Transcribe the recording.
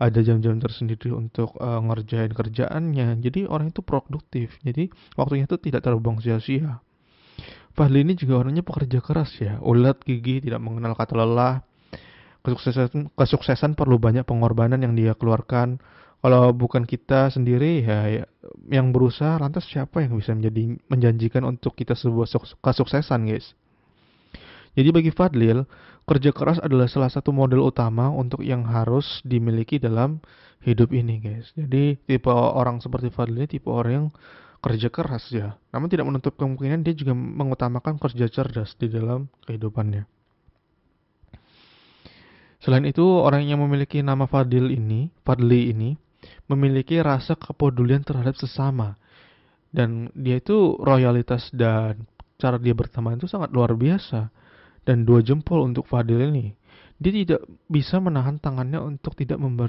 ada jam-jam tersendiri untuk uh, ngerjain kerjaannya jadi orang itu produktif jadi waktunya itu tidak terbuang sia-sia Fahli ini juga orangnya pekerja keras ya ulat gigi tidak mengenal kata lelah kesuksesan kesuksesan perlu banyak pengorbanan yang dia keluarkan kalau bukan kita sendiri ya, ya yang berusaha lantas siapa yang bisa menjadi menjanjikan untuk kita sebuah kesuksesan guys jadi bagi Fadlil, kerja keras adalah salah satu model utama untuk yang harus dimiliki dalam hidup ini, guys. Jadi tipe orang seperti Fadlil tipe orang yang kerja keras ya. Namun tidak menutup kemungkinan dia juga mengutamakan kerja cerdas di dalam kehidupannya. Selain itu, orang yang memiliki nama Fadil ini, Fadli ini, memiliki rasa kepedulian terhadap sesama. Dan dia itu royalitas dan cara dia berteman itu sangat luar biasa dan dua jempol untuk Fadil ini, dia tidak bisa menahan tangannya untuk tidak memberi